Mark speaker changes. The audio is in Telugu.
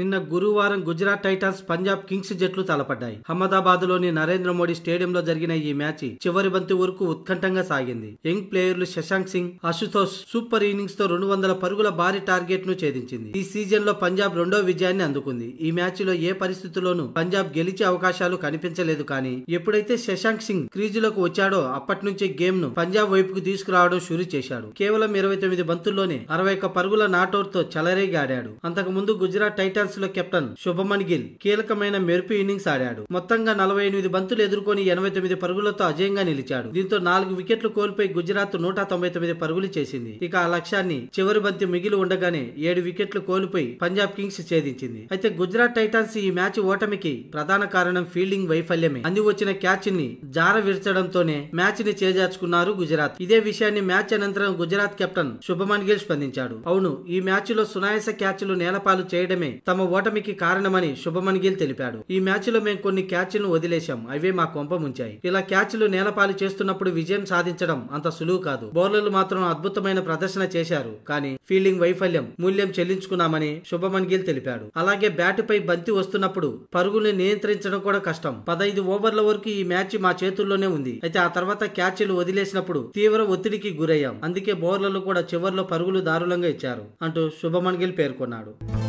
Speaker 1: నిన్న గురువారం గుజరాత్ టైటాన్స్ పంజాబ్ కింగ్స్ జట్లు తలపడ్డాయి అహ్మదాబాద్ లోని నరేంద్ర మోడీ స్టేడియంలో జరిగిన ఈ మ్యాచ్ చివరి బంతి వరకు ఉత్కంఠంగా సాగింది యంగ్ ప్లేయర్లు శశాంక్ సింగ్ అశుతోష్ సూపర్ ఇన్నింగ్స్ తో రెండు వందల పరుగుల భారీ టార్గెట్ ను ఛేదించింది ఈ సీజన్ లో పంజాబ్ రెండో విజయాన్ని అందుకుంది ఈ మ్యాచ్ లో ఏ పరిస్థితుల్లోనూ పంజాబ్ గెలిచే అవకాశాలు కనిపించలేదు కానీ ఎప్పుడైతే శశాంక్ సింగ్ క్రీజులోకి వచ్చాడో అప్పటి నుంచి గేమ్ ను పంజాబ్ వైపుకు తీసుకురావడం షురు చేశాడు కేవలం ఇరవై తొమ్మిది బంతుల్లోనే అరవై ఒక్క పరుగుల నాటోర్ తో చెలరేగాడాడు అంతకు ముందు గుజరాత్ టైటన్ సిక్సర్స్ లో కెప్టెన్ శుభమన్ గిల్ కీలకమైన మెరుపు ఇన్నింగ్స్ ఆడాడు మొత్తంగా నలభై ఎనిమిది బంతులు ఎదుర్కొని ఎనభై తొమ్మిది పరుగులతో అజయంగా నిలిచాడు దీంతో నాలుగు వికెట్లు కోల్పోయి గుజరాత్ నూట తొంభై తొమ్మిది పరుగులు చేసింది ఇక ఆ లక్ష్యాన్ని చివరి బంతి మిగిలి ఉండగానే ఏడు వికెట్లు కోల్పోయి పంజాబ్ కింగ్స్ ఛేదించింది అయితే గుజరాత్ టైటాన్స్ ఈ మ్యాచ్ ఓటమికి ప్రధాన కారణం ఫీల్డింగ్ వైఫల్యమే అంది వచ్చిన క్యాచ్ ని జార విరచడంతోనే మ్యాచ్ ని చేజార్చుకున్నారు గుజరాత్ ఇదే విషయాన్ని మ్యాచ్ అనంతరం గుజరాత్ కెప్టెన్ శుభమన్ గిల్ స్పందించాడు అవును ఈ మ్యాచ్ లో సునాయాస క్యాచ్లు నేలపాలు చేయడమే తమ ఓటమికి కారణమని శుభమన్ గిల్ తెలిపాడు ఈ మ్యాచ్లో మేము కొన్ని క్యాచ్లను వదిలేశాం అవే మా కొంప ముంచాయి ఇలా క్యాచ్లు నేలపాలు చేస్తున్నప్పుడు విజయం సాధించడం అంత సులువు కాదు బౌలర్లు మాత్రం అద్భుతమైన ప్రదర్శన చేశారు కానీ ఫీల్డింగ్ వైఫల్యం మూల్యం చెల్లించుకున్నామని శుభమన్ గిల్ తెలిపాడు అలాగే బ్యాటుపై బంతి వస్తున్నప్పుడు పరుగుని నియంత్రించడం కూడా కష్టం పదైదు ఓవర్ల వరకు ఈ మ్యాచ్ మా చేతుల్లోనే ఉంది అయితే ఆ తర్వాత క్యాచ్లు వదిలేసినప్పుడు తీవ్ర ఒత్తిడికి గురయ్యాం అందుకే బౌలర్లు కూడా చివర్లో పరుగులు దారుణంగా ఇచ్చారు అంటూ శుభమన్ గిల్ పేర్కొన్నాడు